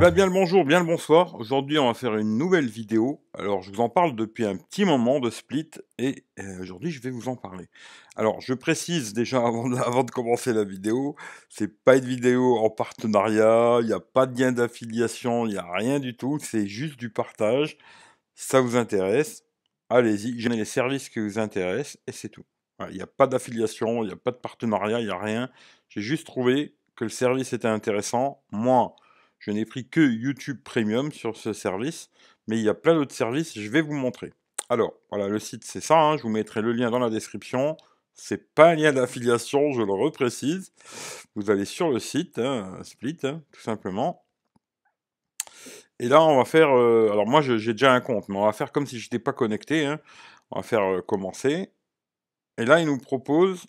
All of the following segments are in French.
Bah, bien, le bonjour, bien le bonsoir. Aujourd'hui, on va faire une nouvelle vidéo. Alors, je vous en parle depuis un petit moment de Split et euh, aujourd'hui, je vais vous en parler. Alors, je précise déjà avant de, avant de commencer la vidéo, c'est pas une vidéo en partenariat, il n'y a pas de lien d'affiliation, il n'y a rien du tout, c'est juste du partage. Ça vous intéresse, allez-y, j'ai les services qui vous intéressent et c'est tout. Il n'y a pas d'affiliation, il n'y a pas de partenariat, il n'y a rien. J'ai juste trouvé que le service était intéressant. Moi, je n'ai pris que YouTube Premium sur ce service, mais il y a plein d'autres services, je vais vous montrer. Alors, voilà, le site c'est ça, hein, je vous mettrai le lien dans la description. C'est pas un lien d'affiliation, je le reprécise. Vous allez sur le site, hein, Split, hein, tout simplement. Et là, on va faire... Euh, alors moi, j'ai déjà un compte, mais on va faire comme si je n'étais pas connecté. On va faire euh, commencer. Et là, il nous propose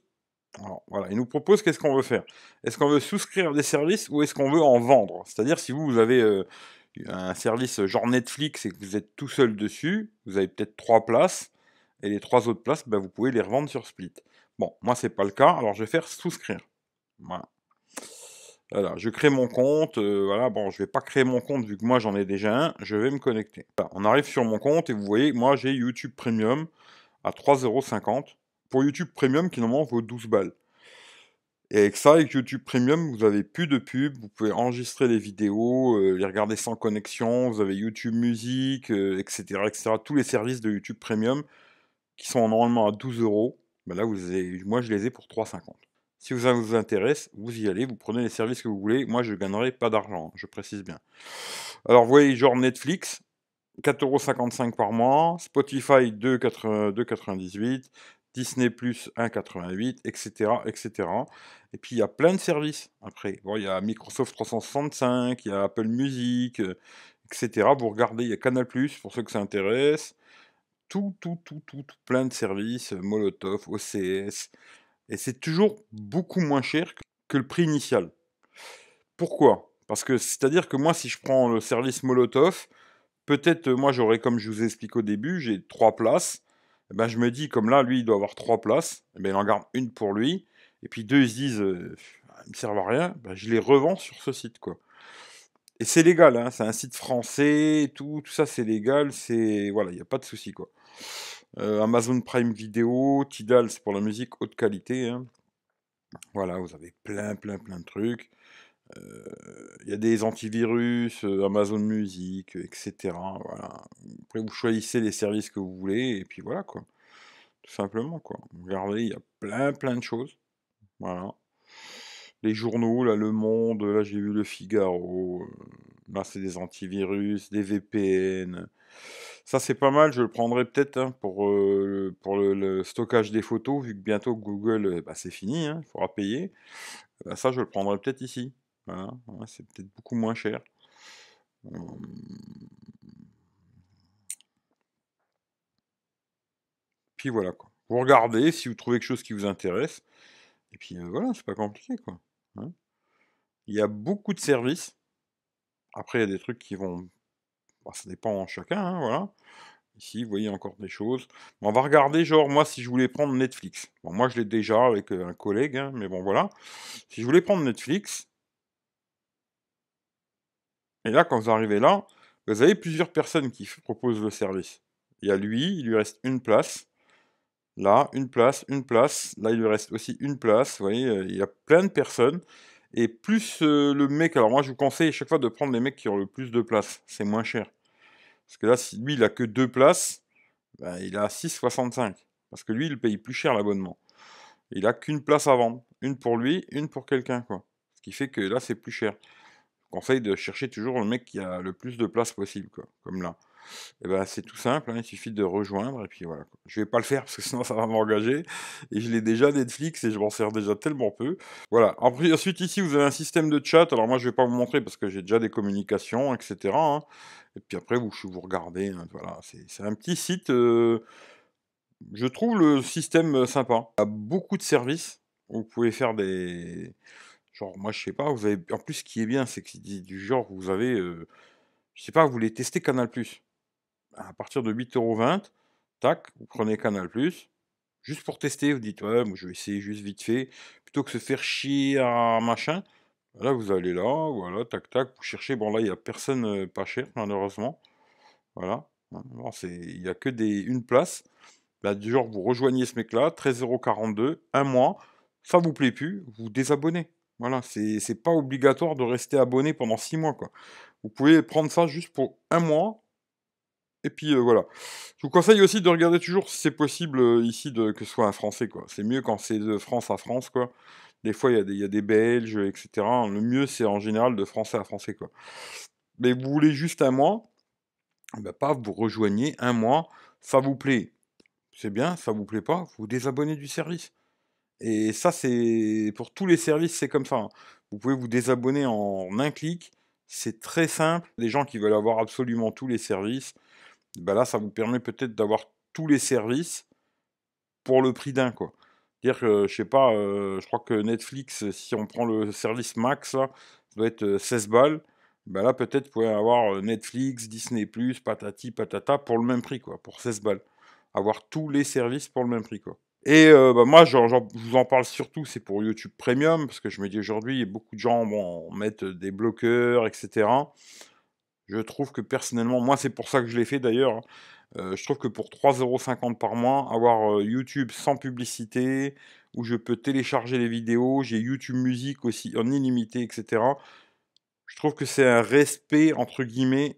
alors, voilà, il nous propose qu'est-ce qu'on veut faire. Est-ce qu'on veut souscrire des services ou est-ce qu'on veut en vendre C'est-à-dire si vous, vous avez un service genre Netflix et que vous êtes tout seul dessus, vous avez peut-être trois places et les trois autres places, bah, vous pouvez les revendre sur Split. Bon, moi c'est pas le cas, alors je vais faire souscrire. Voilà. je crée mon compte, voilà, bon, je vais pas créer mon compte vu que moi j'en ai déjà un, je vais me connecter. on arrive sur mon compte et vous voyez, moi j'ai YouTube Premium à 3,50€ pour YouTube Premium qui normalement vaut 12 balles. Et avec ça, avec YouTube Premium, vous avez plus de pubs, vous pouvez enregistrer les vidéos, euh, les regarder sans connexion, vous avez YouTube Musique, euh, etc., etc. Tous les services de YouTube Premium qui sont normalement à 12 euros, mais ben là, vous avez, moi je les ai pour 3,50. Si ça vous intéresse, vous y allez, vous prenez les services que vous voulez. Moi, je ne gagnerai pas d'argent, je précise bien. Alors, vous voyez, genre Netflix, euros par mois, Spotify euros. Disney Plus 1,88, etc., etc. Et puis il y a plein de services après. il y a Microsoft 365, il y a Apple Music, euh, etc. Vous regardez, il y a Canal Plus pour ceux que ça intéresse. Tout, tout, tout, tout, tout plein de services, Molotov, OCS. Et c'est toujours beaucoup moins cher que le prix initial. Pourquoi Parce que c'est-à-dire que moi, si je prends le service Molotov, peut-être moi j'aurais, comme je vous ai expliqué au début, j'ai trois places eh ben, je me dis, comme là, lui, il doit avoir trois places, eh ben, il en garde une pour lui, et puis deux, ils se disent, euh, ah, ils ne me servent à rien, ben, je les revends sur ce site, quoi. Et c'est légal, hein, c'est un site français, tout, tout ça, c'est légal, c'est... Voilà, il n'y a pas de souci, quoi. Euh, Amazon Prime Video, Tidal, c'est pour la musique haute qualité, hein. Voilà, vous avez plein, plein, plein de trucs. Il y a des antivirus, euh, Amazon Music, etc. Après, vous choisissez les services que vous voulez, et puis voilà, quoi. Tout simplement, quoi. Regardez, il y a plein, plein de choses. Voilà. Les journaux, là, Le Monde, là, j'ai vu Le Figaro. Euh, là, c'est des antivirus, des VPN. Ça, c'est pas mal, je le prendrai peut-être hein, pour, euh, pour le, stockage des photos, vu que bientôt Google, eh ben, c'est fini, hein, il faudra payer. Eh ben, ça, je le prendrai peut-être ici. Voilà, c'est peut-être beaucoup moins cher. Puis voilà quoi. Vous regardez si vous trouvez quelque chose qui vous intéresse. Et puis voilà, c'est pas compliqué quoi. Hein. il y a beaucoup de services. Après, il y a des trucs qui vont. Bah, ça dépend en chacun, hein, voilà. Ici, vous voyez encore des choses. on va regarder, genre, moi, si je voulais prendre Netflix. Bon, moi, je l'ai déjà avec un collègue, hein, mais bon, voilà. Si je voulais prendre Netflix, et là, quand vous arrivez là, vous avez plusieurs personnes qui proposent le service. Il y a lui, il lui reste une place. Là, une place, une place. Là, il lui reste aussi une place. Vous voyez, euh, il y a plein de personnes. Et plus euh, le mec, alors moi je vous conseille à chaque fois de prendre les mecs qui ont le plus de places. c'est moins cher. Parce que là, si lui il a que deux places, ben, il a 6,65. Parce que lui, il paye plus cher l'abonnement. Il a qu'une place à vendre. Une pour lui, une pour quelqu'un, quoi. Ce qui fait que là, c'est plus cher conseille de chercher toujours le mec qui a le plus de place possible, quoi, comme là. Et eh ben c'est tout simple, hein, il suffit de rejoindre et puis voilà. Je vais pas le faire parce que sinon ça va m'engager et je l'ai déjà Netflix et je m'en sers déjà tellement peu. Voilà. Ensuite ici vous avez un système de chat. Alors moi je vais pas vous montrer parce que j'ai déjà des communications, etc. Hein. Et puis après vous vous regardez. Hein, voilà, c'est un petit site. Euh, je trouve le système euh, sympa. Il a beaucoup de services. Vous pouvez faire des moi, je sais pas, vous avez... En plus, ce qui est bien, c'est que du genre, vous avez... Euh, je sais pas, vous voulez tester Canal+. À partir de 8,20€, tac, vous mmh. prenez Canal+, juste pour tester, vous dites, ouais, moi, je vais essayer juste vite fait, plutôt que se faire chier à machin. Bah là, vous allez là, voilà, tac, tac, vous cherchez. Bon, là, il n'y a personne euh, pas cher, malheureusement. Voilà. c'est Il n'y a que des, une place. Là, bah, du genre, vous rejoignez ce mec-là, 13,42€, un mois. Ça vous plaît plus, vous désabonnez. Voilà, c'est pas obligatoire de rester abonné pendant six mois, quoi. Vous pouvez prendre ça juste pour un mois. Et puis euh, voilà. Je vous conseille aussi de regarder toujours si c'est possible euh, ici de, que ce soit un Français, quoi. C'est mieux quand c'est de France à France, quoi. Des fois, il y, a des Belges, etc. Le mieux, c'est en général de Français à Français, quoi. Mais vous voulez juste un mois, eh ben pas, vous rejoignez un mois, ça vous plaît, c'est bien, ça vous plaît pas, vous désabonnez du service. Et ça, c'est pour tous les services, c'est comme ça. Hein. Vous pouvez vous désabonner en un clic. C'est très simple. Les gens qui veulent avoir absolument tous les services, bah là, ça vous permet peut-être d'avoir tous les services pour le prix d'un, quoi. Dire que, je sais pas, euh, je crois que Netflix, si on prend le service max, ça doit être 16 euh, balles. Bah là, peut-être, vous pouvez avoir euh, Netflix, Disney+, patati, patata, pour le même prix, quoi, pour 16 balles. Avoir tous les services pour le même prix, quoi. Et euh, bah, moi, je vous en parle surtout, c'est pour YouTube Premium, parce que je me dis aujourd'hui, beaucoup de gens qui mettent euh, des bloqueurs, etc. Je trouve que personnellement, moi, c'est pour ça que je l'ai fait d'ailleurs. Hein. Euh, je trouve que pour 3,50€ par mois, avoir YouTube sans publicité, où je peux télécharger les vidéos, j'ai YouTube Musique aussi en illimité, etc. Je trouve que c'est un respect, entre guillemets,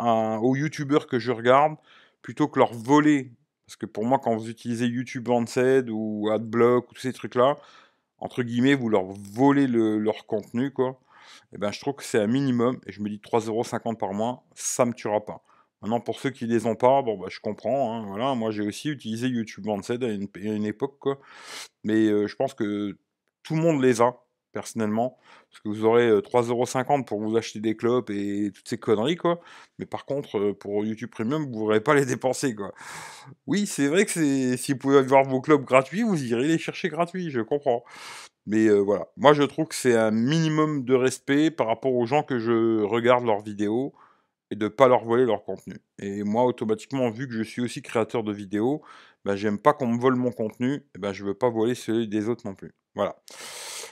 aux YouTubeurs que je regarde, plutôt que leur voler parce que pour moi, quand vous utilisez YouTube Ansed ou Adblock ou tous ces trucs-là, entre guillemets, vous leur volez leur contenu, quoi. Et eh ben, je trouve que c'est un minimum. Et je me dis 3,50€ par mois, ça me tuera pas. Maintenant, pour ceux qui les ont pas, bon, bah, je comprends. Hein, voilà, moi, j'ai aussi utilisé YouTube Ansed à une, époque, quoi. Mais euh, je pense que tout le monde les a personnellement. Parce que vous aurez 3,50€ euh, pour vous acheter des clopes et toutes ces conneries, quoi. Mais par contre, euh, pour YouTube Premium, vous ne pourrez pas les dépenser, quoi. Oui, c'est vrai que c'est... si vous pouvez avoir vos clopes gratuits, vous irez les chercher gratuits, je comprends. Mais euh, voilà, moi je trouve que c'est un minimum de respect par rapport aux gens que je regarde leurs vidéos et de pas leur voler leur contenu. Et moi, automatiquement, vu que je suis aussi créateur de vidéos, ben, j'aime pas qu'on me vole mon contenu, et ben, je veux pas voler celui des autres non plus. Voilà.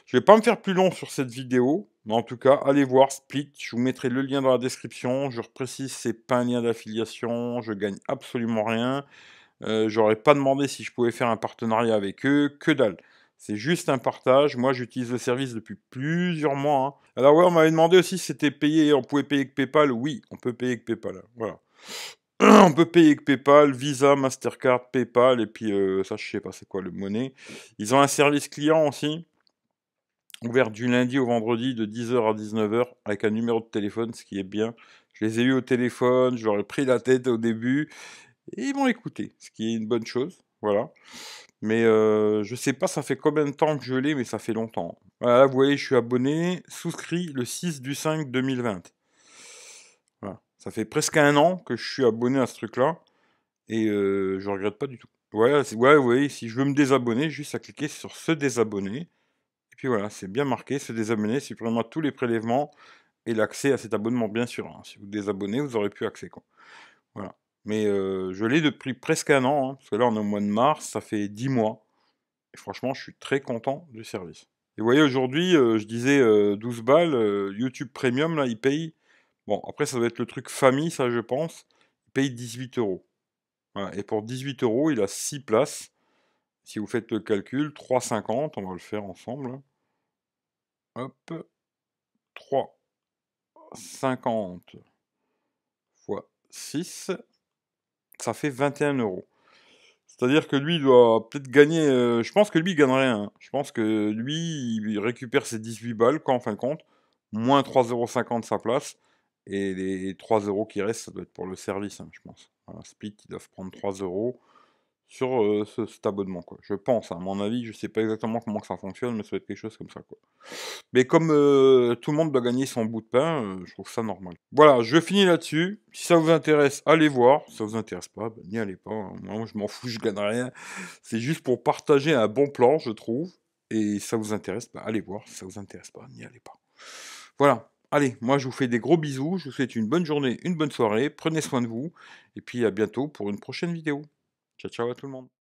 Je ne vais pas me faire plus long sur cette vidéo, mais en tout cas, allez voir Split. Je vous mettrai le lien dans la description. Je précise, c'est pas un lien d'affiliation. Je gagne absolument rien. Je euh, J'aurais pas demandé si je pouvais faire un partenariat avec eux. Que dalle. C'est juste un partage. Moi, j'utilise le service depuis plusieurs mois. Hein. Alors ouais, on m'avait demandé aussi si c'était payé. On pouvait payer avec PayPal. Oui, on peut payer avec PayPal. Voilà. on peut payer avec PayPal, Visa, Mastercard, PayPal, et puis euh, ça, je sais pas c'est quoi le monnaie. Ils ont un service client aussi ouvert du lundi au vendredi de 10h à 19h avec un numéro de téléphone, ce qui est bien. Je les ai eus au téléphone, je leur ai pris la tête au début et ils m'ont écouté, ce qui est une bonne chose. Voilà. Mais je euh, je sais pas, ça fait combien de temps que je l'ai, mais ça fait longtemps. Voilà, vous voyez, je suis abonné, souscrit le 6 du 5 2020. Voilà. Ça fait presque un an que je suis abonné à ce truc-là. Et je euh, je regrette pas du tout. Voilà, vous voyez, si je veux me désabonner, juste à cliquer sur se désabonner. Et puis voilà, c'est bien marqué, se désabonner, supprimer tous les prélèvements et l'accès à cet abonnement, bien sûr. Hein. Si vous désabonnez, vous aurez plus accès. Voilà. Mais je l'ai depuis presque un an, hein, parce que là, on est au mois de mars, ça fait 10 mois. Et franchement, je suis très content du service. Et vous voyez, aujourd'hui, je disais 12 balles, YouTube Premium, là, il paye. Bon, après, ça doit être le truc famille, ça, je pense. Il paye 18 euros. Et pour 18 euros, il a 6 places. Si vous faites le calcul, 3,50, on va le faire ensemble. Hop, 3,50 x 6, ça fait 21 euros. C'est-à-dire que lui, il doit peut-être gagner. Euh, je pense que lui, il gagne rien. Hein. Je pense que lui, il récupère ses 18 balles, quoi, en fin de compte, moins 3,50€ sa place. Et les 3 euros qui restent, ça doit être pour le service, hein, je pense. Voilà, Split, ils doivent prendre 3 euros sur cet abonnement. Quoi. Je pense, à mon avis, je sais pas exactement comment ça fonctionne, mais ça va être quelque chose comme ça. Quoi. Mais comme tout le monde doit gagner son bout de pain, je trouve ça normal. Voilà, je finis là-dessus. Si ça vous intéresse, allez voir. Si ça vous intéresse pas, bah, n'y allez pas. Hein. Moi, je m'en fous, je gagne rien. C'est juste pour partager un bon plan, je trouve. Et si ça vous intéresse, bah, allez voir. Si ça vous intéresse pas, n'y allez pas. Voilà. Allez, moi je vous fais des gros bisous, je vous souhaite une bonne journée, une bonne soirée, prenez soin de vous, et puis à bientôt pour une prochaine vidéo. Ciao, ciao à tout le monde.